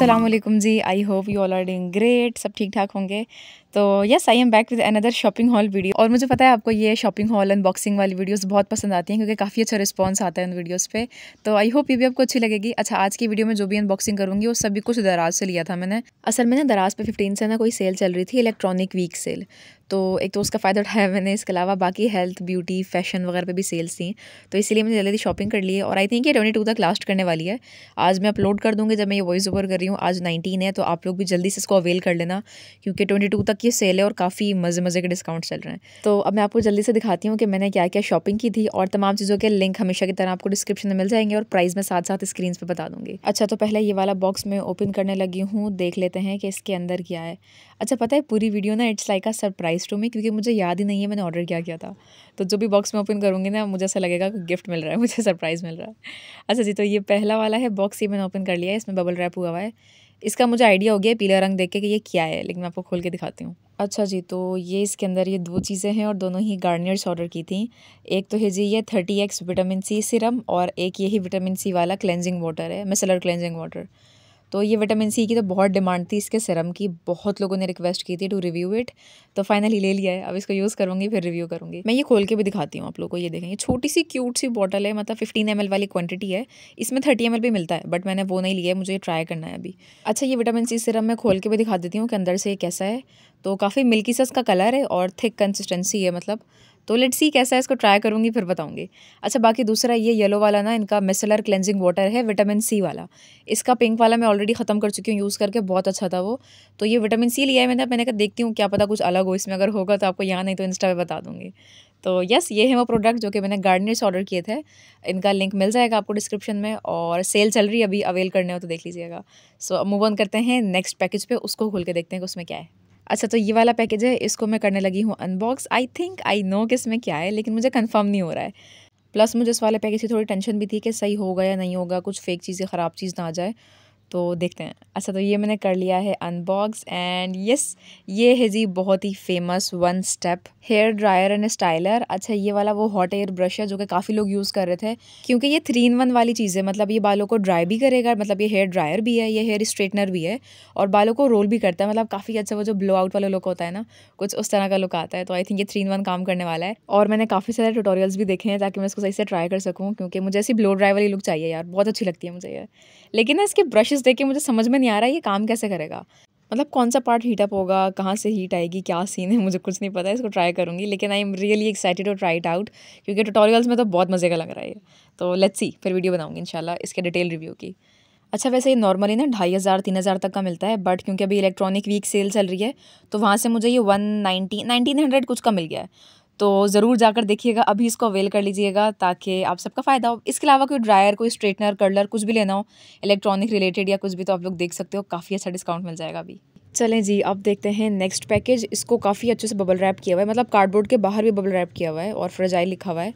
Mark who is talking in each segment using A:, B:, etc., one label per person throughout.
A: असलम जी I hope you all are doing great सब ठीक ठाक होंगे तो yes I am back with another shopping haul video और मुझे पता है आपको ये शॉपिंग हॉल अनबॉक्सिंग वाली वीडियोस बहुत पसंद आती हैं क्योंकि काफ़ी अच्छा रिस्पॉन्स आता है उन वीडियोस पे तो आई होप ये भी आपको अच्छी लगेगी अच्छा आज की वीडियो में जो भी अनबॉक्सिंग करूँगी वो सभी कुछ दराज से लिया था मैंने असल में ना दराज पर फिफ्टीन से ना कोई सेल चल रही थी इलेक्ट्रॉनिक वीक सेल तो एक तो उसका फ़ायदा उठाया मैंने इसके अलावा बाकी हेल्थ ब्यूटी फैशन वगैरह पे भी सेल्स थी तो इसलिए मैंने जल्दी शॉपिंग कर ली है और आई थिंक ये ट्वेंटी टू तक लास्ट करने वाली है आज मैं अपलोड कर दूँगी जब मैं ये वॉइस ओवर कर रही हूँ आज नाइनटीन है तो आप लोग भी जल्दी से इसको अवेल कर लेना क्योंकि ट्वेंटी टू तक की सेल है और काफ़ी मज़े मज़े के डिस्काउंट चल रहे हैं तो अब मैं आपको जल्दी से दिखाती हूँ कि मैंने क्या क्या शॉपिंग की थी और तमाम चीज़ों के लिंक हमेशा की तरह आपको डिस्क्रिप्शन में मिल जाएंगे और प्राइस में साथ साथ स्क्रीन पर बता दूँगी अच्छा तो पहले ये वाला बॉक्स मैं ओपन करने लगी हूँ देख लेते हैं कि इसके अंदर क्या है अच्छा पता है पूरी वीडियो ना it's like a surprise to me क्योंकि मुझे याद ही नहीं है मैंने ऑर्डर क्या किया था तो जो भी बॉक्स मैं ओपन करूँगी ना मुझे ऐसा लगेगा कि गिफ्ट मिल रहा है मुझे सरप्राइज़ मिल रहा है अच्छा जी तो ये पहला वाला है बॉक्स ये मैंने ओपन कर लिया है इसमें बबल रैप हुआ हुआ है इसका मुझे आइडिया हो गया पीला रंग देख के कि ये क्या है लेकिन मैं आपको खोल के दिखाती हूँ अच्छा जी तो ये इसके अंदर ये दो चीज़ें हैं और दोनों ही गार्नियर्स ऑर्डर की थी एक तो है जी ये thirty X vitamin C serum और एक यही विटामिन सी वाला क्लेंजिंग वाटर है मिसलर क्लेंजिंग वाटर तो ये विटामिन सी की तो बहुत डिमांड थी इसके सिरम की बहुत लोगों ने रिक्वेस्ट की थी टू रिव्यू इट तो फाइनली ले लिया है अब इसको यूज़ करूँगी फिर रिव्यू करूँगी मैं ये खोल के भी दिखाती हूँ आप लोगों को ये देखेंगे छोटी सी क्यूट सी बॉटल है मतलब फिफ्टीन एम वाली क्वान्टिटी है इसमें थर्टी एम भी मिलता है बट मैंने वो नहीं लिया है मुझे ट्राई करना है अभी अच्छा ये विटामिन सी सिरम मैं खोल के भी दिखा देती हूँ कि अंदर से कैसा है तो काफ़ी मिल्की सस इसका कलर है और थिक कंसिस्टेंसी है मतलब तो लेट्स सी कैसा है इसको ट्राई करूँगी फिर बताऊँगी अच्छा बाकी दूसरा ये येलो वाला ना इनका मिसलर क्लेंजिंग वाटर है विटामिन सी वाला इसका पिंक वाला मैं ऑलरेडी ख़त्म कर चुकी हूँ यूज़ करके बहुत अच्छा था वो तो ये विटामिन सी लिया है मैंने मैंने कहा देखती हूँ क्या पता कुछ अलग हो इसमें अगर होगा तो आपको यहाँ नहीं तो इंस्टा पर बता दूँगी तो यस ये है वो प्रोडक्ट जो कि मैंने गार्डनर्स ऑर्डर किए थे इनका लिंक मिल जाएगा आपको डिस्क्रिप्शन में और सेल चल रही है अभी अवेल करने हो तो देख लीजिएगा सो मूव ऑन करते हैं नेक्स्ट पैकेज पे उसको खोल के देखते हैं कि उसमें क्या है अच्छा तो ये वाला पैकेज है इसको मैं करने लगी हूँ unbox I think I know कि इसमें क्या है लेकिन मुझे कंफर्म नहीं हो रहा है प्लस मुझे इस वाले पैकेज की थोड़ी टेंशन भी थी कि सही होगा या नहीं होगा कुछ फेक चीज़ें ख़राब चीज़ ना आ जाए तो देखते हैं अच्छा तो ये मैंने कर लिया है अनबॉक्स एंड यस ये है जी बहुत ही famous one step hair dryer and styler अच्छा ये वाला वो हॉट एयर ब्रश है जो कि काफ़ी लोग यूज़ कर रहे थे क्योंकि ये थ्री इन वन वाली चीज़ है मतलब ये बालों को ड्राई भी करेगा मतलब ये हेयर ड्रायर भी है ये हेयर स्ट्रेटनर भी है और बालों को रोल भी करता है मतलब काफ़ी अच्छा वो जो ब्लो आउट वाला लुक होता है ना कुछ उस तरह का लुक आता है तो आई थिंक ये थ्री इन वन काम करने वाला है और मैंने काफ़ी सारे टूटोरियल्स भी देखे हैं ताकि मैं इसको सही से ट्राई कर सकूँ क्योंकि मुझे ऐसी ब्लो ड्राई वाली लुक चाहिए यार बहुत अच्छी लगती है मुझे यार लेकिन ना इसके ब्रश चीज़ देख के मुझे समझ में नहीं आ रहा है ये काम कैसे करेगा मतलब कौन सा पार्ट हीटअप होगा कहाँ से हीट आएगी क्या सीन है मुझे कुछ नहीं पता इसको ट्राई करूँगी लेकिन I am really excited to try it out क्योंकि ट्यूटोरियल्स में तो बहुत मज़े का लग रहा है तो लेट्स सी फिर वीडियो बनाऊंगी इंशाल्लाह इसके डिटेल रिव्यू की अच्छा वैसे ये नॉर्मली ना ढाई हज़ार तीन हज़ार तक का मिलता है बट क्योंकि अभी इलेक्ट्रॉनिक वीक सेल चल रही है तो वहाँ से मुझे ये वन नाइनटी नाइनटीन हंड्रेड कुछ का मिल गया है तो ज़रूर जाकर देखिएगा अभी इसको अवेल कर लीजिएगा ताकि आप सबका फ़ायदा हो इसके अलावा कोई ड्रायर कोई स्ट्रेटनर कर्लर कुछ भी लेना हो इलेक्ट्रॉनिक रिलेटेड या कुछ भी तो आप लोग देख सकते हो काफ़ी अच्छा डिस्काउंट मिल जाएगा अभी चलें जी अब देखते हैं नेक्स्ट पैकेज इसको काफ़ी अच्छे से बबल रैप किया हुआ है मतलब कार्डबोर्ड के बाहर भी बबल रैप किया हुआ है और फ्रेजाइल लिखा हुआ है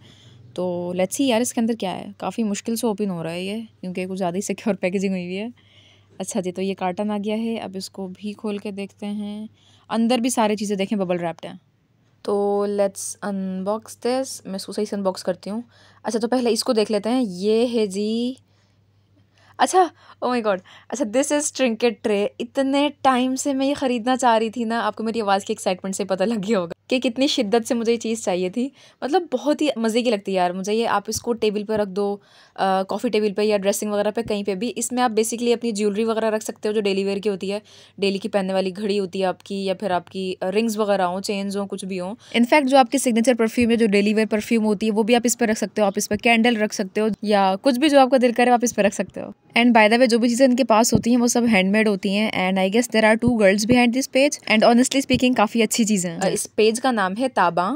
A: तो लेट्स ही यार इसके अंदर क्या है काफ़ी मुश्किल से ओपन हो रहा है ये क्योंकि कुछ ज़्यादा ही सिक्योर पैकेजिंग हुई हुई है अच्छा जी तो ये कार्टन आ गया है अब इसको भी खोल के देखते हैं अंदर भी सारी चीज़ें देखें बबल रैप्ड हैं तो लेट्स अनबॉक्स दिस मैं इसको सही से अनबॉक्स करती हूँ अच्छा तो पहले इसको देख लेते हैं ये है जी अच्छा ओ माय गॉड अच्छा दिस इज़ ट्रिंकेट ट्रे इतने टाइम से मैं ये ख़रीदना चाह रही थी ना आपको मेरी आवाज़ की एक्साइटमेंट से पता लग गया होगा कि कितनी शिद्दत से मुझे ये चीज़ चाहिए थी मतलब बहुत ही मज़े की लगती है यार मुझे ये आप इसको टेबल पर रख दो कॉफ़ी टेबल पे या ड्रेसिंग वगैरह पे कहीं पे भी इसमें आप बेसिकली अपनी ज्वेलरी वगैरह रख सकते हो जो डेली वेयर की होती है डेली की पहनने वाली घड़ी होती है आपकी या फिर आपकी रिंग्स वगैरह हों चेन्स हों कुछ भी हों इनफैक्ट जो आपकी सिग्नेचर परफ्यूम है जो डेली वेयर परफ्यूम होती है वो भी आप इस पर रख सकते हो आप इस पर कैंडल रख सकते हो या कुछ भी जो आपका दिल करे आप इस पर रख सकते हो एंड बाय द वे जो भी चीज़ें इनके पास होती हैं वो सब हैंडमेड होती हैं and I guess there are two girls behind this page and honestly speaking काफ़ी अच्छी चीज़ें इस पेज का नाम है ताबा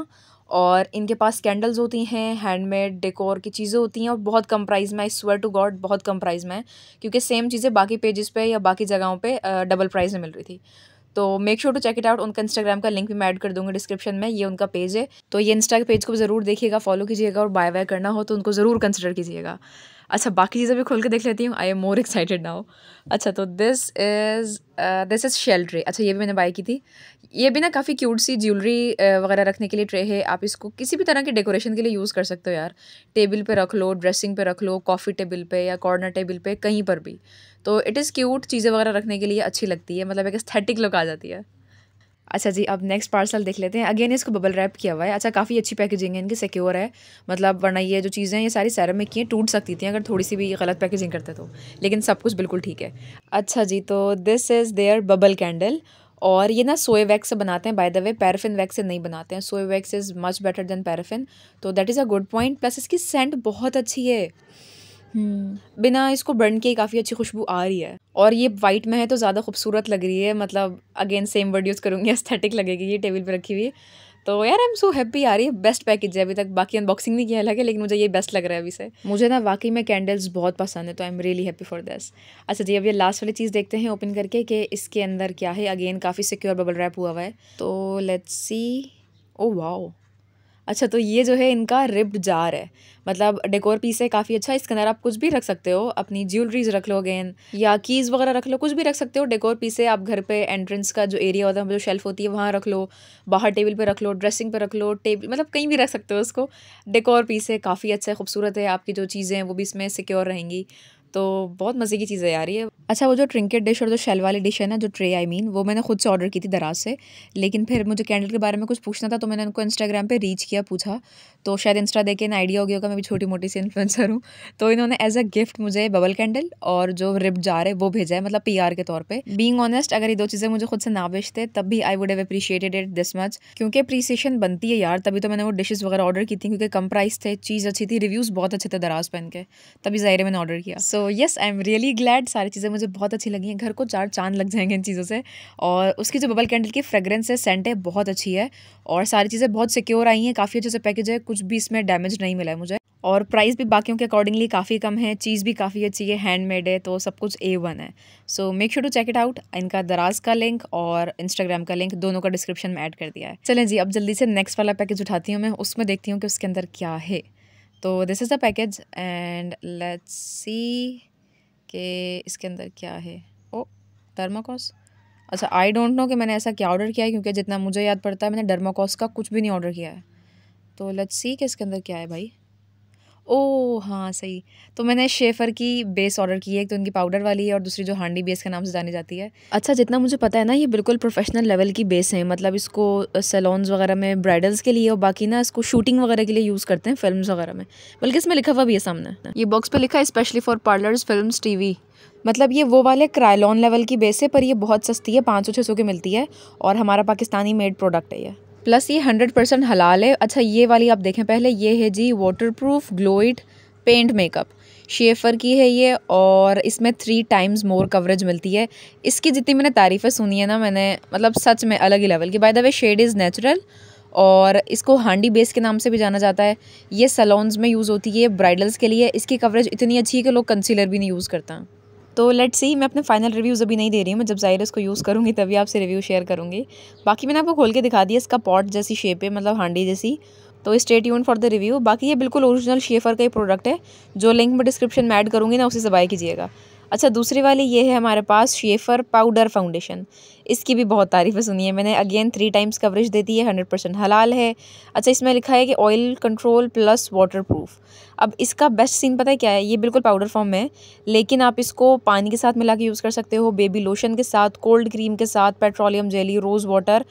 A: और इनके पास कैंडल्स होती हैं हैंडमेड डेकोर की चीज़ें होती हैं और बहुत कम प्राइस में आई स्वेयर टू गॉड बहुत कम प्राइस में है क्योंकि सेम चीज़ें बाकी पेजेस पे या बाकी जगहों पे डबल प्राइस में मिल रही थी तो make sure to check it out उनका इंस्टाग्राम का लिंक भी मैं ऐड कर दूंगी डिस्क्रिप्शन में ये उनका पेज है तो ये इंस्टा के पेज को ज़रूर देखिएगा फॉलो कीजिएगा और बाय बाय करना हो तो उनको ज़रूर कंसिडर कीजिएगा अच्छा बाकी चीज़ें भी खोल के देख लेती हूँ I am more excited now अच्छा तो दिस इज़ दिस इज़ शेल्ट्री अच्छा ये भी मैंने बाय की थी ये भी ना काफ़ी क्यूट सी ज्वेलरी वगैरह रखने के लिए ट्रे है आप इसको किसी भी तरह के डेकोरेशन के लिए यूज़ कर सकते हो यार टेबल पे रख लो ड्रेसिंग पे रख लो कॉफ़ी टेबल पे या कॉर्नर टेबल पे कहीं पर भी तो इट इज़ क्यूट चीज़ें वगैरह रखने के लिए अच्छी लगती है मतलब एक स्थेटिक लुक आ जाती है अच्छा जी अब नेक्स्ट पार्सल देख लेते हैं अगेन इसको बबल रैप किया हुआ है अच्छा काफ़ी अच्छी पैकेजिंग है इनकी सिक्योर है मतलब वरना ये जो चीज़ें हैं ये सारी सैरमिक की हैं टूट सकती थी अगर थोड़ी सी भी गलत पैकेजिंग करते तो लेकिन सब कुछ बिल्कुल ठीक है अच्छा जी तो this is their bubble candle और ये ना सोए वैक्स से बनाते हैं by the way paraffin wax से नहीं बनाते हैं soy wax is much better than paraffin तो that is a good point plus इसकी सेंट बहुत अच्छी है हम्म। बिना इसको बर्न के काफ़ी अच्छी खुशबू आ रही है और ये वाइट में है तो ज़्यादा खूबसूरत लग रही है मतलब अगेन सेम वर्ड यूज़ करूँगी एस्थेटिक लगेगी ये टेबल पर रखी हुई तो यार आई एम सो हैप्पी आ रही है बेस्ट पैकेज है अभी तक बाकी अनबॉक्सिंग नहीं किया है लेकिन मुझे ये बेस्ट लग रहा है अभी से मुझे ना वाकई में कैंडल्स बहुत पसंद है तो I am really happy for this अच्छा जी अब ये लास्ट वाली चीज़ देखते हैं ओपन करके कि इसके अंदर क्या है अगेन काफ़ी सिक्योर बबल रैप हुआ हुआ है तो लेट्स सी ओ वाओ अच्छा तो ये जो है इनका रिब्ड जार है मतलब डेकोर पीस है काफ़ी अच्छा इसके अंदर आप कुछ भी रख सकते हो अपनी ज्वेलरीज रख लो अगेन या कीज़ वगैरह रख लो कुछ भी रख सकते हो डेकोर पीस है आप घर पे एंट्रेंस का जो एरिया होता है जो शेल्फ होती है वहाँ रख लो बाहर टेबल पे रख लो ड्रेसिंग पे रख लो टेबल मतलब कहीं भी रख सकते हो उसको डेकोर पीस है काफ़ी अच्छा है खूबसूरत है आपकी जो चीज़ें हैं वो भी इसमें सिक्योर रहेंगी तो बहुत मज़े की चीज़ें आ रही है अच्छा वो जो ट्रिंकेट डिश और जो शेल वाली डिश है ना जो ट्रे आई मीन वो मैंने खुद से ऑर्डर की थी दराज से लेकिन फिर मुझे कैंडल के बारे में कुछ पूछना था तो मैंने उनको इंस्टाग्राम पे रीच किया पूछा तो शायद इंस्टा देखे ना आइडिया हो गया होगा मैं भी छोटी मोटी सी इन्फ्लुएंसर हूँ तो इन्होंने एज अ गिफ्ट मुझे बबल कैंडल और जो रिप जार है वो भेजा है मतलब पी के तौर पर बींग ऑनेस्ट अगर ये दो चीज़ें मुझे खुद से ना बेचते तब भी I would have appreciated it this much क्योंकि अप्रिसिएशन बनती है यार तभी तो मैंने वो डिशेज वगैरह ऑर्डर की थी क्योंकि कम प्राइस थे चीज़ अच्छी थी रिव्यूज़ बहुत अच्छे थे दराज पहन के तभी ज़ाहिर मैंने ऑर्डर किया so yes I am really glad सारी चीज़ें मुझे बहुत अच्छी लगी हैं घर को चार चांद लग जाएंगे इन चीज़ों से और उसकी जो बबल कैंडल की फ्रेगरेंस है सेंट है बहुत अच्छी है और सारी चीज़ें बहुत सिक्योर आई हैं काफ़ी अच्छे से पैकेज है कुछ कुछ भी इसमें डैमेज नहीं मिला है मुझे और प्राइस भी बाकियों के अकॉर्डिंगली काफ़ी कम है चीज़ भी काफ़ी अच्छी है हैंडमेड है तो सब कुछ ए वन है so make sure to check it out इनका दराज का लिंक और इंस्टाग्राम का लिंक दोनों का डिस्क्रिप्शन में ऐड कर दिया है चलें जी अब जल्दी से नेक्स्ट वाला पैकेज उठाती हूँ मैं उसमें देखती हूँ कि उसके अंदर क्या है तो this is the package and let's see के इसके अंदर क्या है ओ डर्माकॉस अच्छा आई डोंट नो कि मैंने ऐसा क्या ऑर्डर किया है क्योंकि जितना मुझे याद पड़ता है मैंने डर्माकॉस का कुछ भी नहीं ऑर्डर किया है तो लेट्स सी कि इसके अंदर क्या है भाई ओ हाँ सही तो मैंने शेफ़र की बेस ऑर्डर की है एक तो उनकी पाउडर वाली है और दूसरी जो हांडी बेस के नाम से जानी जाती है अच्छा जितना मुझे पता है ना ये बिल्कुल प्रोफेशनल लेवल की बेस है मतलब इसको सैलॉन्स वगैरह में ब्राइडल्स के लिए और बाकी ना इसको शूटिंग वगैरह के लिए यूज़ करते हैं फिल्म वगैरह में बल्कि इसमें लिखा हुआ भी है सामने ये बॉक्स पर लिखा है स्पेशली फॉर पार्लर्स फिल्म टी मतलब ये वो वाले क्रायलॉन लेवल की बेस है पर ये बहुत सस्ती है पाँच सौ छः सौ की मिलती है और हमारा पाकिस्तानी मेड प्रोडक्ट है ये प्लस ये हंड्रेड परसेंट हलाल है अच्छा ये वाली आप देखें पहले ये है जी वाटर प्रूफ ग्लोइड पेंट मेकअप शेफर की है ये और इसमें थ्री टाइम्स मोर कवरेज मिलती है इसकी जितनी मैंने तारीफ़ें सुनी है ना मैंने मतलब सच में अलग ही लेवल की by the way shade is natural और इसको हांडी बेस के नाम से भी जाना जाता है ये सलोन्स में यूज़ होती है ब्राइडल्स के लिए इसकी कवरेज इतनी अच्छी है कि लोग कंसीलर भी नहीं यूज़ करता तो लेट्स सी मैं अपने फाइनल रिव्यूज़ अभी नहीं दे रही हूँ मैं जब ज़ाहिर इसको यूज़ करूँगी तभी आपसे रिव्यू शेयर करूँगी बाकी मैंने आपको खोल के दिखा दिया इसका पॉट जैसी शेप है मतलब हांडी जैसी तो स्टेट यून फॉर द रिव्यू बाकी ये बिल्कुल ओरिजिनल शेफर का ही प्रोडक्ट है जो लिंक मैं डिस्क्रिप्शन में ऐड करूँगी ना उसी से बाय कीजिएगा अच्छा दूसरी वाली ये है हमारे पास शेफर पाउडर फाउंडेशन इसकी भी बहुत तारीफ़ें सुनी है मैंने अगेन थ्री टाइम्स कवरेज दे दी है हंड्रेड परसेंट हलाल है अच्छा इसमें लिखा है कि oil control plus waterproof अब इसका बेस्ट सीन पता है क्या है ये बिल्कुल पाउडर फॉर्म है लेकिन आप इसको पानी के साथ मिला के यूज़ कर सकते हो बेबी लोशन के साथ कोल्ड क्रीम के साथ पेट्रोलियम जेली रोज़ वाटर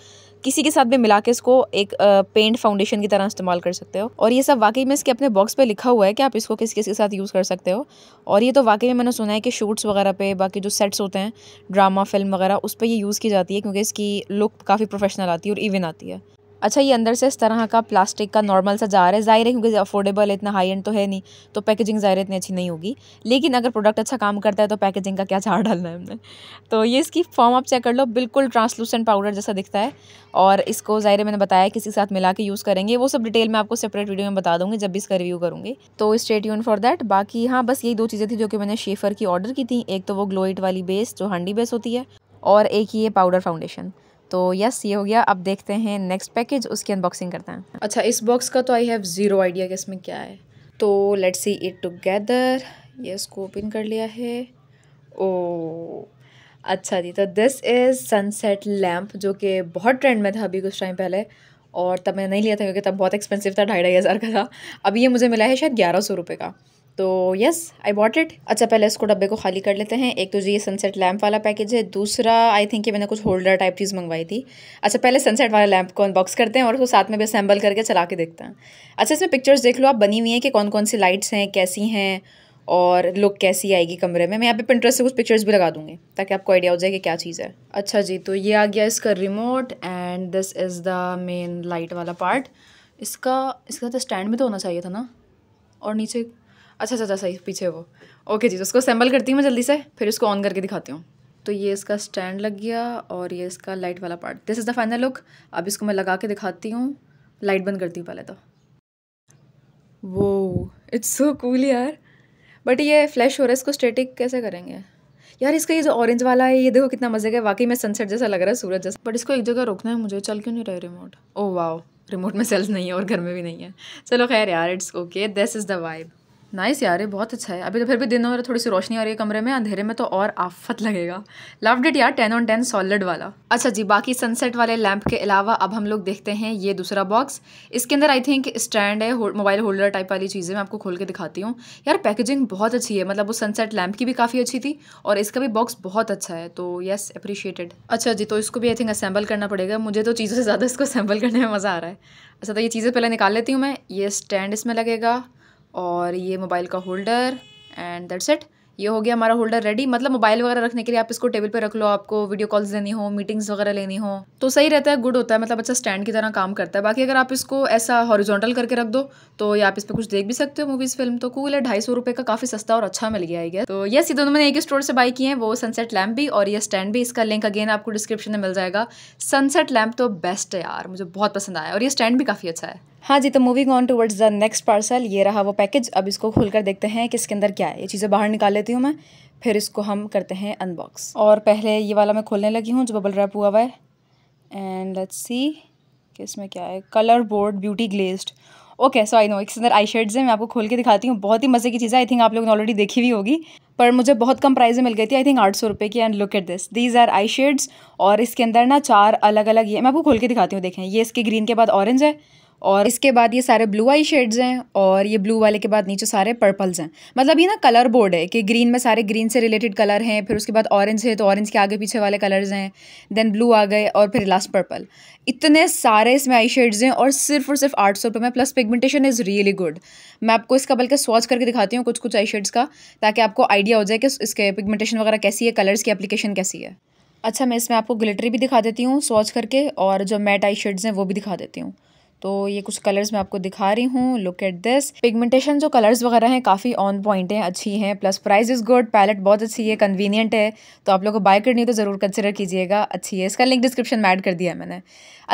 A: किसी के साथ भी मिला के इसको एक पेंट फाउंडेशन की तरह इस्तेमाल कर सकते हो और ये सब वाकई में इसके अपने बॉक्स पे लिखा हुआ है कि आप इसको किस किस के साथ यूज़ कर सकते हो और ये तो वाकई में मैंने सुना है कि शूट्स वगैरह पे बाकी जो सेट्स होते हैं ड्रामा फिल्म वगैरह उस पर ये यूज़ की जाती है क्योंकि इसकी लुक काफ़ी प्रोफेशनल आती है और इवन आती है अच्छा ये अंदर से इस तरह का प्लास्टिक का नॉर्मल सा जा रहा है ज़ाहिर है क्योंकि अफोर्डेबल इतना हाई एंड तो है नहीं तो पैकेजिंग ज़ाहिर इतनी अच्छी नहीं होगी लेकिन अगर प्रोडक्ट अच्छा काम करता है तो पैकेजिंग का क्या झाड़ डालना है हमने तो ये इसकी फॉर्म आप चेक कर लो बिल्कुल ट्रांसलूसेंट पाउडर जैसा दिखता है और इसको ज़ाहिर मैंने बताया किसी के साथ मिला के यूज़ करेंगे वो सब डिटेल मैं आपको सेपरेट वीडियो में बता दूँगी जब भी इसका रिव्यू करूँगी तो स्टेट यून फॉर दैट बाकी हाँ बस यही दो चीज़ें थी जो कि मैंने शेफर की ऑर्डर की थी एक तो वो ग्लोइट वाली बेस जो हंडी बेस होती है और एक ही ये पाउडर फाउंडेशन तो यस ये हो गया अब देखते हैं नेक्स्ट पैकेज उसकी अनबॉक्सिंग करते हैं अच्छा इस बॉक्स का तो आई हैव ज़ीरो आइडिया कि इसमें क्या है तो लेट्स सी इट टुगेदर ये इसको ओपन कर लिया है ओ अच्छा जी तो दिस इज़ सनसेट लैम्प जो कि बहुत ट्रेंड में था अभी कुछ टाइम पहले और तब मैंने नहीं लिया था क्योंकि तब बहुत एक्सपेंसिव था ढाई ढाई हज़ार का था अभी ये मुझे मिला है शायद ग्यारह सौ रुपये का तो यस आई वॉट इट अच्छा पहले इसको डब्बे को खाली कर लेते हैं एक तो जी ये सनसेट लैम्प वाला पैकेज है दूसरा आई थिंक ये मैंने कुछ होल्डर टाइप चीज़ मंगवाई थी अच्छा पहले सनसेट वाला लैम्प को अनबॉक्स करते हैं और उसको साथ में भी असेंबल करके चला के देखते हैं अच्छा इसमें पिक्चर्स देख लो आप बनी हुई हैं कि कौन कौन सी लाइट्स हैं कैसी हैं और लुक कैसी आएगी कमरे में मैं यहाँ पे पिंटरेस्ट से कुछ पिक्चर्स भी लगा दूँगी ताकि आपको आइडिया हो जाए कि क्या चीज़ है अच्छा जी तो ये आ गया इसका remote and this is the main light वाला पार्ट इसका इसका तो स्टैंड में तो होना चाहिए था ना और नीचे अच्छा अच्छा अच्छा सही पीछे वो ओके जी तो उसको असेंबल करती हूँ मैं जल्दी से फिर उसको ऑन करके दिखाती हूँ तो ये इसका स्टैंड लग गया और ये इसका लाइट वाला part this is the final look अब इसको मैं लगा के दिखाती हूँ लाइट बंद करती हूँ पहले तो वो इट्स सो कूल यार बट ये फ्लैश हो रहा है इसको स्टेटिक कैसे करेंगे यार इसका ये जो ऑरेंज वाला है ये देखो कितना मजे का वाकई में सनसेट जैसा लग रहा है सूरज जैसा बट इसको एक जगह रोकना है मुझे चल क्यों नहीं रहा रिमोट ओ वाओ रिमोट में सेल्स नहीं है और घर में भी नहीं है चलो खैर यार it's okay this is the vibe nice यार ये बहुत अच्छा है अभी तो फिर भी दिनों में तो थोड़ी सी रोशनी आ रही है कमरे में अंधेरे में तो और आफत लगेगा लव डिट यार टेन ऑन टेन सॉलिड वाला अच्छा जी बाकी सनसेट वाले लैंप के अलावा अब हम लोग देखते हैं ये दूसरा बॉक्स इसके अंदर आई थिंक स्टैंड है मोबाइल होल्डर टाइप वाली चीज़ें मैं आपको खोल के दिखाती हूँ यार पैकेजिंग बहुत अच्छी है मतलब वो सनसेट लैम्प की भी काफ़ी अच्छी थी और इसका भी बॉक्स बहुत अच्छा है तो येस अप्रिशिएटेड अच्छा जी तो इसको भी आई थिंक असेंबल करना पड़ेगा मुझे तो चीज़ों से ज़्यादा इसको असेंबल करने में मज़ा आ रहा है अच्छा तो ये चीज़ें पहले निकाल लेती हूँ मैं ये स्टैंड इसमें लगेगा और ये मोबाइल का होल्डर एंड दैट्स इट ये हो गया हमारा होल्डर रेडी मतलब मोबाइल वगैरह रखने के लिए आप इसको टेबल पे रख लो आपको वीडियो कॉल्स लेनी हो मीटिंग्स वगैरह लेनी हो तो सही रहता है गुड होता है मतलब अच्छा स्टैंड की तरह काम करता है बाकी अगर आप इसको ऐसा हॉरिजॉन्टल करके रख दो तो या आप इस पर कुछ देख भी सकते हो मूवीज़ फिल्म तो कूल है ढाई सौ रुपये का काफ़ी सस्ता और अच्छा मिल गया है तो यस ये दोनों मैंने एक ही स्टोर से बाई किए हैं वो सनसेट लैम्प भी और ये स्टैंड भी इसका लिंक अगेन आपको डिस्क्रिप्शन में मिल जाएगा सनसेट लैम्प तो बेस्ट है यार मुझे बहुत पसंद आया और ये स्टैंड भी काफ़ी अच्छा है हाँ जी तो moving on towards the next parcel ये रहा वो पैकेज अब इसको खोलकर देखते हैं कि इसके अंदर क्या है ये चीज़ें बाहर निकाल लेती हूँ मैं फिर इसको हम करते हैं अनबॉक्स और पहले ये वाला मैं खोलने लगी हूँ जो बबल रैप हुआ हुआ है एंड लेट्स सी कि इसमें क्या है colour board beauty glazed okay so I know इसके अंदर आई शेड्स हैं मैं आपको खोल के दिखाती हूँ बहुत ही मज़े की चीज़ें आई थिंक आप लोगों ने ऑलरेडी देखी हुई होगी पर मुझे बहुत कम प्राइस में मिल गई थी आई थिंक आठ सौ रुपये की and look at this these are eye shades और इसके अंदर ना चार अलग अलग ये मैं आपको खोल के दिखाती हूँ देखें ये इसके ग्रीन के बाद ऑरेंज है और इसके बाद ये सारे ब्लू आई शेड्स हैं और ये ब्लू वाले के बाद नीचे सारे पर्पल्स हैं मतलब ये ना कलर बोर्ड है कि ग्रीन में सारे ग्रीन से रिलेटेड कलर हैं फिर उसके बाद ऑरेंज है तो ऑरेंज के आगे पीछे वाले कलर्स हैं देन ब्लू आ गए और फिर लास्ट पर्पल इतने सारे इसमें आई शेड्स हैं और सिर्फ और सिर्फ आठ सौ रुपये में plus pigmentation is really good मैं आपको इसका बल्कि स्वॉच करके दिखाती हूँ कुछ कुछ आई शेड्स का ताकि आपको आइडिया हो जाए कि इसके पिगमेंटेशन वगैरह कैसी है कलर्स की अप्लीकेशन कैसी है अच्छा मैं इसमें आपको ग्लिटरी भी दिखा देती हूँ स्वॉच करके और जो मैट आई शेड्स हैं वो भी दिखा देती हूँ तो ये कुछ कलर्स मैं आपको दिखा रही हूँ लुक एट दिस पिगमेंटेशन जो कलर्स वगैरह हैं काफ़ी ऑन पॉइंट हैं अच्छी हैं plus price is good palette बहुत अच्छी है कन्वीनियंट है तो आप लोग को बाय करनी है तो ज़रूर कंसिडर कीजिएगा अच्छी है इसका लिंक डिस्क्रिप्शन में ऐड कर दिया है मैंने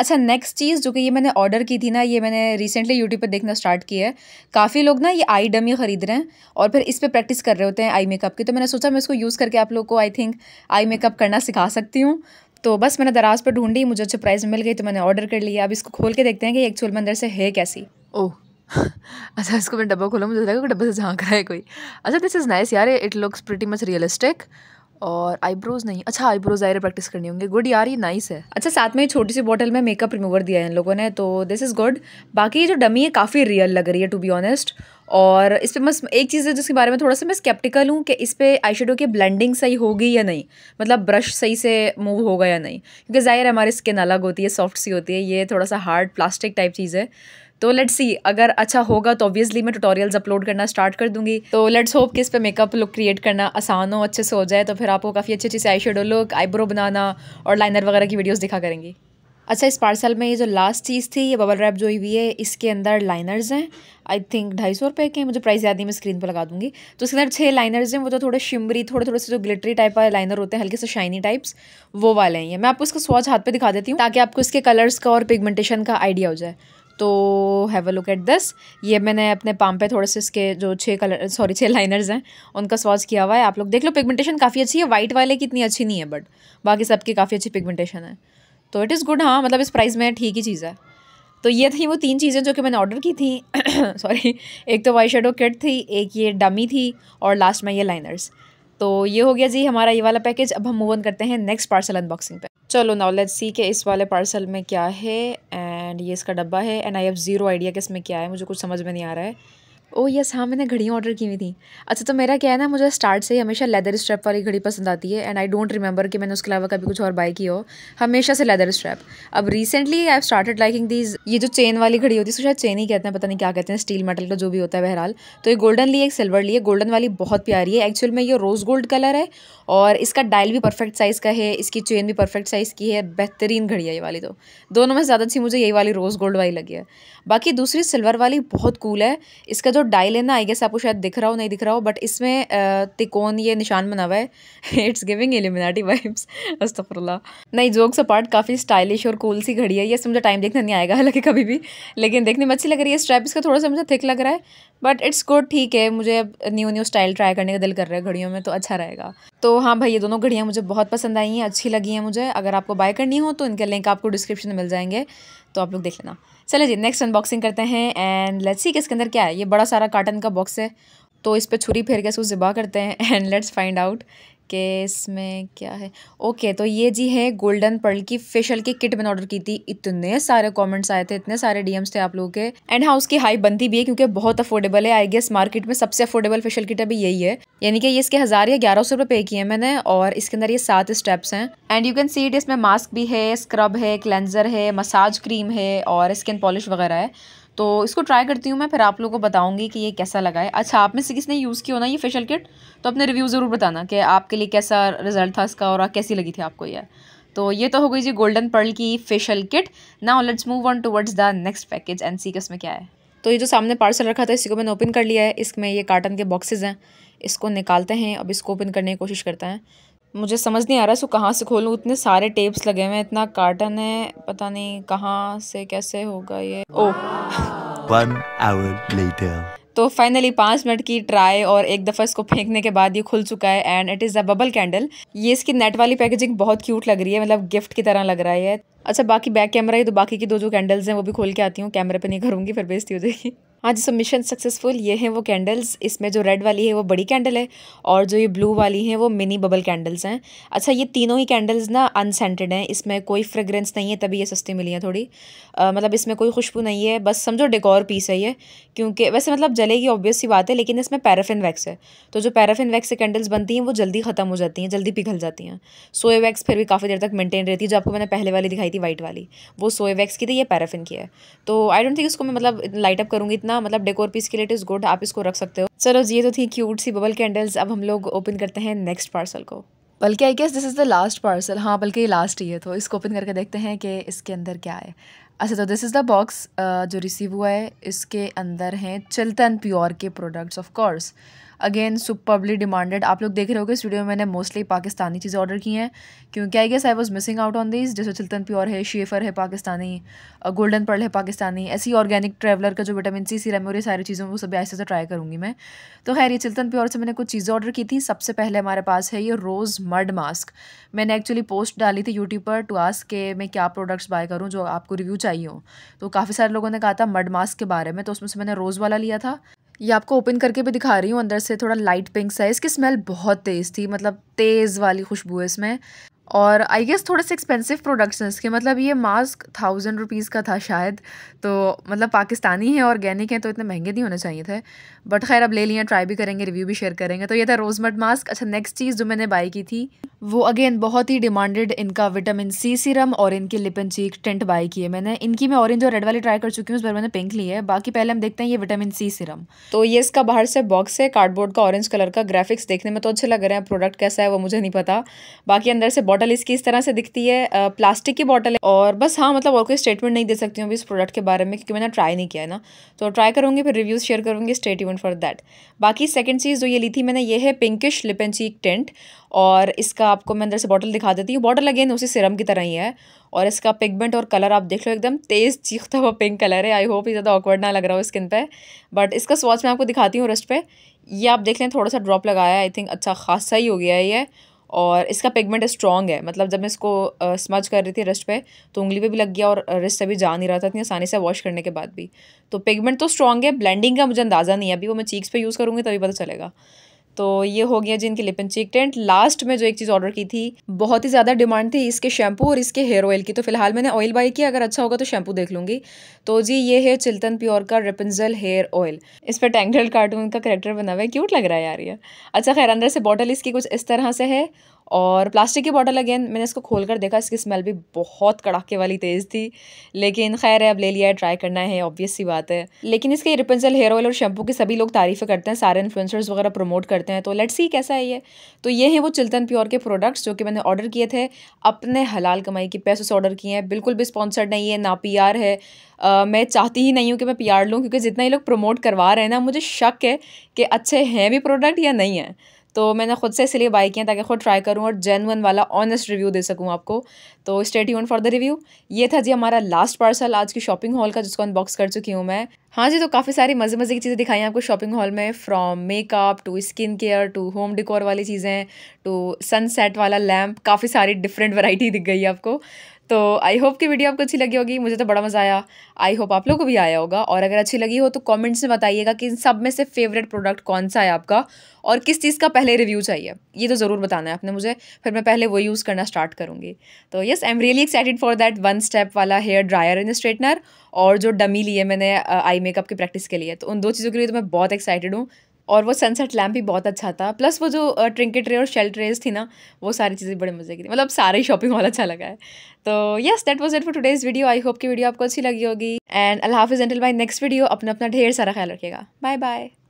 A: अच्छा नेक्स्ट चीज़ जो कि ये मैंने ऑर्डर की थी ना ये मैंने रिसेंटली यूट्यूब पर देखना स्टार्ट किया है काफ़ी लोग ना ये आई डमी ख़रीद रहे हैं और फिर इस पर प्रैक्टिस कर रहे होते हैं आई मेकअप की तो मैंने सोचा मैं इसको यूज़ करके आप लोग को आई थिंक आई मेकअप करना सिखा सकती हूँ तो बस मैंने दराज पर ढूंढी मुझे अच्छे प्राइस मिल गई तो मैंने ऑर्डर कर लिया अब इसको खोल के देखते हैं कि एक्चुअल में अंदर से है कैसी ओह अच्छा इसको मैं डब्बा खोला मुझे लगा डब्बे से झांक रहा है कोई अच्छा दिस इज़ नाइस यार it looks pretty much realistic और आईब्रोज नहीं अच्छा आईब्रोज आई प्रैक्टिस करनी होंगे गुड यार ये नाइस है अच्छा साथ में छोटी सी बॉटल में मेकअप रिमूवर दिया है इन लोगों ने तो दिस इज़ गुड बाकी जो डमी है काफ़ी रियल लग रही है टू बी ऑनेस्ट और इस पर बस एक चीज़ है जिसके बारे में थोड़ा सा मैं स्केप्टिकल हूँ कि इस पर आई शेडो की ब्लेंडिंग सही होगी या नहीं मतलब ब्रश सही से मूव होगा या नहीं क्योंकि ज़ाहिर हमारी स्किन अलग होती है सॉफ्ट सी होती है ये थोड़ा सा हार्ड प्लास्टिक टाइप चीज़ है तो लेट्स सी अगर अच्छा होगा तो ऑब्वियसली मैं ट्यूटोरियल्स अपलोड करना स्टार्ट कर दूंगी तो लेट्स होप कि इस पर मेकअप लुक क्रिएट करना आसान हो अच्छे से हो जाए तो फिर आपको काफ़ी अच्छी अच्छी से आई शेडो लुक आईब्रो बनाना और लाइनर वगैरह की वीडियोज़ दिखा करेंगी अच्छा इस पार्सल में ये जो लास्ट चीज़ थी ये बबल रैप जो हुई है इसके अंदर लाइनर्स हैं आई थिंक ढाई सौ रुपये के मुझे प्राइस याद नहीं मैं स्क्रीन पर लगा दूंगी तो इसके अंदर छः लाइनर्स हैं वो जो थोड़े शिमरी थोड़े थोड़े से जो ग्लिटरी टाइप वाले लाइनर होते हैं हल्के से शाइनी टाइप्स वो वाले हैं मैं आपको इसका स्वाच हाथ पर दिखा देती हूँ ताकि आपको इसके कलर्स का और पिगमेंटेशन का आइडिया हो जाए तो have a look at this ये मैंने अपने पाम पे थोड़े से इसके जो छः कलर सॉरी छः लाइनर्स हैं उनका स्वाच किया हुआ है आप लोग देख लो पिगमेंटेशन काफ़ी अच्छी है वाइट वाले की इतनी अच्छी नहीं है बट बाकी सबकी काफ़ी अच्छी पिगमेंटेशन है तो इट इज़ गुड हाँ मतलब इस प्राइस में ठीक ही चीज़ है तो ये थी वो तीन चीज़ें जो कि मैंने ऑर्डर की थी सॉरी एक तो वाई शेडो किट थी एक ये डमी थी और लास्ट में ये लाइनर्स तो ये हो गया जी हमारा ये वाला पैकेज अब हम मूव ऑन करते हैं नेक्स्ट पार्सल अनबॉक्सिंग पे चलो नॉलेज सी के इस वाले पार्सल में क्या है एंड एंड ये इसका डब्बा है and I have zero idea कि इसमें क्या है मुझे कुछ समझ में नहीं आ रहा है ओ oh, यस हाँ मैंने घड़ियाँ ऑर्डर की हुई थी अच्छा तो मेरा क्या है ना मुझे स्टार्ट से ही हमेशा लेदर स्ट्रैप वाली घड़ी पसंद आती है एंड आई डोंट रिमेंबर कि मैंने उसके अलावा कभी कुछ और बाई की हो हमेशा से लेदर स्ट्रैप अब recently I started liking these ये जो चेन वाली घड़ी होती है शायद चेन ही कहते हैं पता नहीं क्या कहते हैं स्टील मेटल का जो भी होता है बहरहाल तो ये गोल्डन ली एक सिल्वर ली है गोल्डन वाली बहुत प्यारी है एक्चुअल में ये रोज़ गोल्ड कलर है और इसका डायल भी परफेक्ट साइज़ का है इसकी चेन भी परफेक्ट साइज़ की है बेहतरीन घड़ी है ये वाली तो दोनों में ज़्यादा अच्छी मुझे यही वाली रोज़ गोल्ड वाली लगी है बाकी दूसरी सिल्वर वाली बहुत कूल है इसका जो डायल है ना आई गेस आपको शायद दिख रहा हो नहीं दिख रहा हो बट इसमें तिकोन ये निशान बना हुआ है इट्स गिविंग एलिमिनाटी वाइब्स अस्तफरल्ला नहीं जोक्स अपार्ट काफ़ी स्टाइलिश और कूल सी घड़ी है ये समझा टाइम देखने नहीं आएगा हालांकि कभी भी लेकिन देखने में अच्छी लग रही है स्ट्रैप इसका थोड़ा सा मुझे थिक लग रहा है बट इट्स गुड ठीक है मुझे अब न्यू न्यू स्टाइल ट्राई करने का दिल कर रहा है घड़ियों में तो अच्छा रहेगा तो हाँ भाई ये दोनों घड़ियाँ मुझे बहुत पसंद आई हैं अच्छी लगी हैं मुझे अगर आपको बाय करनी हो तो इनके लिंक आपको डिस्क्रिप्शन में मिल जाएंगे तो आप लोग देख लेना चले जी नेक्स्ट अनबॉक्सिंग करते हैं एंड लेट्स सी कि इसके अंदर क्या है ये बड़ा सारा कार्टन का बॉक्स है तो इस पर छुरी फेर के उसको ज़िबा करते हैं and let's find out okay इसमें क्या है ओके तो ये जी है गोल्डन पर्ल की फेशियल की किट मैंने ऑर्डर की थी इतने सारे कमेंट्स आए थे इतने सारे डीएम्स थे आप लोगों के एंड हाँ उसकी हाई बनती भी है क्योंकि बहुत अफोर्डेबल है आई गेस मार्केट में सबसे अफोर्डेबल फेशियल किट अभी यही है यानी कि ये इसके हज़ार या ग्यारह सौ रुपए पे किए मैंने और इसके अंदर ये सात स्टेप्स हैं and you can see it इसमें मास्क भी है स्क्रब है क्लेंजर है मसाज क्रीम है और स्किन पॉलिश वगैरह है तो इसको ट्राई करती हूँ मैं फिर आप लोगों को बताऊँगी कि ये कैसा लगा है अच्छा आप में से किसने यूज़ किया ना ये फेशियल किट तो अपने रिव्यू ज़रूर बताना कि आपके लिए कैसा रिजल्ट था इसका और कैसी लगी थी आपको यह तो ये तो हो गई जी गोल्डन पर्ल की facial kit now let's move on towards the next package and see इसमें क्या है तो ये जो सामने पार्सल रखा था इसी को मैंने ओपन कर लिया है इसमें ये कार्टन के बॉक्सेज हैं इसको निकालते हैं अब इसको ओपन करने की कोशिश करते हैं मुझे समझ नहीं आ रहा इसको कहाँ से खोलूँ इतने सारे टेप्स लगे हुए हैं इतना कार्टन है पता नहीं कहाँ से कैसे होगा ये ओ वन आवर लेटर तो फाइनली पाँच मिनट की ट्राई और एक दफ़ा इसको फेंकने के बाद ये खुल चुका है and it is a bubble candle ये इसकी नेट वाली पैकेजिंग बहुत क्यूट लग रही है मतलब गिफ्ट की तरह लग रहा है अच्छा बाकी बैक कैमरा ही तो बाकी की दो जो कैंडल्स हैं वो भी खोल के आती हूँ कैमरे पे नहीं करूँगी फिर बेजती हो जाएगी हाँ जी सबमिशन सक्सेसफुल ये हैं वो कैंडल्स इसमें जो रेड वाली है वो बड़ी कैंडल है और जो ये ब्लू वाली हैं वो मिनी बबल कैंडल्स हैं अच्छा ये तीनों ही कैंडल्स ना अनसेंटेड हैं इसमें कोई फ्रेगरेंस नहीं है तभी ये सस्ती मिली है थोड़ी आ, मतलब इसमें कोई खुशबू नहीं है बस समझो डेकोर पीस है ये क्योंकि वैसे मतलब जलेगी ऑब्वियस ही बात है लेकिन इसमें पैराफिन वैक्स है तो जो पैराफिन वैक्स से कैंडल्स बनती हैं वो जल्दी ख़त्म हो जाती हैं जल्दी पिघल जाती हैं सोए वैक्स फिर भी काफ़ी देर तक मेनटेन रहती है जो आपको मैंने पहले वाली दिखाई थी वाइट वाली वो सोए वैक्स की थी ये पैराफिन की है तो आई डोंट थिंक इसको मैं मतलब लाइटअप करूँगी इतना इतना मतलब डेकोर पीस के लिए इट इज़ गुड आप इसको रख सकते हो चलो ये तो थी क्यूट सी बबल कैंडल्स अब हम लोग ओपन करते हैं नेक्स्ट पार्सल को बल्कि I guess this is the last parcel हाँ बल्कि ये लास्ट ही है तो इसको ओपन करके देखते हैं कि इसके अंदर क्या है अच्छा तो दिस इज़ द बॉक्स जो रिसीव हुआ है इसके अंदर हैं चिल्तन प्योर के products of course again superbly demanded आप लोग देख रहे हो कि इस वीडियो में मैंने मोस्टली पाकिस्तानी चीज़ें ऑर्डर की हैं क्योंकि I guess I was missing out on this जैसे चिल्तन प्योर है शेफर है पाकिस्तानी गोल्डन पर्ल है पाकिस्तानी ऐसी ऑर्गेनिक ट्रेवलर का जो विटामिन सी सीरम और ये सारी चीज़ों वो सभी ऐसे ऐसे ट्राई करूँगी मैं तो खैर ये चिल्तन प्योर से मैंने कुछ चीज़ें ऑर्डर की थी सबसे पहले हमारे पास है ये रोज़ मर्ड मास्क मैंने एक्चुअली पोस्ट डाली थी यूट्यूब पर टू आस के मैं क्या प्रोडक्ट्स बाय करूँ जो आपको रिव्यू चाहिए हो तो काफ़ी सारे लोगों ने कहा था मर्ड मास्क के बारे में तो उसमें से मैंने रोज़ वाला लिया था ये आपको ओपन करके भी दिखा रही हूँ अंदर से थोड़ा लाइट पिंक सा है इसकी स्मेल बहुत तेज़ थी मतलब तेज़ वाली खुशबू है इसमें और आई गेस थोड़े से एक्सपेंसिव प्रोडक्ट्स हैं इसके मतलब ये मास्क थाउजेंड रुपीज़ का था शायद तो मतलब पाकिस्तानी है ऑर्गेनिक है तो इतने महंगे नहीं होने चाहिए थे बट खैर अब ले लिया ट्राई भी करेंगे रिव्यू भी शेयर करेंगे तो ये था रोजमट मास्क अच्छा नेक्स्ट चीज़ जो मैंने बाई की थी वो अगेन बहुत ही डिमांडेड इनका विटामिन सी सीरम और इनकी लिपन चीक टेंट बाई की है मैंने इनकी मैं ऑरेंज और रेड वाली ट्राई कर चुकी हूँ उस बार मैंने पिंक ली है बाकी पहले हम देखते हैं ये विटामिन सी सीरम तो ये इसका बाहर से बॉक्स है कार्डबोर्ड का ऑरेंज कलर का ग्राफिक्स देखने में तो अच्छे लग रहे हैं प्रोडक्ट कैसा है वो मुझे नहीं पता बाकी अंदर से बॉटल इसकी इस तरह से दिखती है प्लास्टिक की बॉटल है और बस हाँ मतलब और कोई स्टेटमेंट नहीं दे सकती हूँ अभी इस प्रोडक्ट के बारे में क्योंकि मैंने ट्राई नहीं किया है ना तो ट्राई करूँगी फिर रिव्यूज़ शेयर करूँगी स्टेट इवेंट फॉर दैट बाकी सेकेंड चीज़ जो ये ली थी मैंने ये है pinkish lip and cheek tint और इसका आपको मैं अंदर से बॉटल दिखा देती हूँ बॉटल अगेन उसी सिरम की तरह ही है और इसका पिगमेंट और कलर आप देख लो एकदम तेज़ चीखता हुआ पिंक कलर है आई होप ये ज़्यादा ऑकवर्ड ना लग रहा हो स्किन पे बट इसका स्वाच मैं आपको दिखाती हूँ रेस्ट पे ये आप देख लें थोड़ा सा ड्रॉप लगाया आई थिंक अच्छा खासा ही हो गया है ये और इसका पिगमेंट स्ट्रॉन्ग है मतलब जब मैं इसको स्मज कर रही थी रिस्ट पे तो उंगली पे भी लग गया और रिस्ट अभी जा नहीं रहा था इतनी आसानी से वॉश करने के बाद भी तो पिगमेंट तो स्ट्रॉन्ग है ब्लेंडिंग का मुझे अंदाज़ा नहीं है अभी वो मैं चीक्स पे यूज़ करूँगी तभी पता चलेगा तो ये हो गया जी इनकी lip and cheek tint last में जो एक चीज़ ऑर्डर की थी बहुत ही ज़्यादा डिमांड थी इसके शैम्पू और इसके हेयर ऑयल की तो फिलहाल मैंने ऑयल बाई किया अगर अच्छा होगा तो शैम्पू देख लूँगी तो जी ये है चिल्तन प्योर का रेपन्जल हेयर ऑयल इस पर टैंगल कार्टून का करेक्टर बना हुआ है क्यूट लग रहा है यार ये अच्छा खैर अंदर से बॉटल इसकी कुछ इस तरह से है और प्लास्टिक की बॉटल अगेन मैंने इसको खोल कर देखा इसकी स्मेल भी बहुत कड़ाके वाली तेज़ थी लेकिन खैर है अब ले लिया है ट्राई करना है ऑब्वियस सी बात है लेकिन इसके रिपेंसल हेयर ऑयल और शैम्पू की सभी लोग तारीफ़ें करते हैं सारे इन्फ्लुएंसर्स वगैरह प्रमोट करते हैं तो लेट्स सी कैसा है ये तो ये हैं वो चिल्तन प्योर के प्रोडक्ट्स जो कि मैंने ऑर्डर किए थे अपने हलाल कमाई के पैसों से ऑर्डर किए हैं बिल्कुल भी स्पॉन्सर्ड नहीं है ना पी आर है आ, मैं चाहती ही नहीं हूँ कि मैं पी आर लूँ क्योंकि जितना ही लोग प्रमोट करवा रहे हैं ना मुझे शक है कि अच्छे हैं भी प्रोडक्ट या नहीं है तो मैंने ख़ुद से इसलिए बाई किया ताकि खुद ट्राई करूँ और जेनवन वाला ऑनेस्ट रिव्यू दे सकूँ आपको तो स्टेट यून फॉर द रिव्यू ये था जी हमारा लास्ट पार्सल आज की शॉपिंग हॉल का जिसको अनबॉक्स कर चुकी हूँ मैं हाँ जी तो काफ़ी सारी मज़े मज़े की चीज़ें दिखाई हैं आपको शॉपिंग हॉल में from makeup to skin care to home decor वाली चीज़ें टू सनसेट वाला लैम्प काफ़ी सारी डिफरेंट वैरायटी दिख गई है आपको तो आई होप कि वीडियो आपको अच्छी लगी होगी मुझे तो बड़ा मज़ा आया आई होप आप लोगों को भी आया होगा और अगर अच्छी लगी हो तो कमेंट्स में बताइएगा कि इन सब में से फेवरेट प्रोडक्ट कौन सा है आपका और किस चीज़ का पहले रिव्यू चाहिए ये तो ज़रूर बताना है आपने मुझे फिर मैं पहले वो यूज़ करना स्टार्ट करूँगी तो yes I am really excited for that one step वाला हेयर ड्रायर एंड स्ट्रेटनर और जो डमी लिए मैंने आई uh, मेकअप की प्रैक्टिस के लिए तो उन दो चीज़ों के लिए तो मैं बहुत एक्साइटेड हूँ और वो सनसेट लैम्प भी बहुत अच्छा था प्लस वो जो ट्रिंकेट रे और शेल ट्रेज थी ना वो सारी चीज़ें बड़े मज़े की थी मतलब सारे शॉपिंग मॉल अच्छा लगा है तो yes that was it for today's video I hope की वीडियो आपको अच्छी लगी होगी एंड अल्लाह हाफिज़ एंटिल बाय नेक्स्ट वीडियो अपना अपना ढेर सारा ख्याल रखिएगा बाय बाय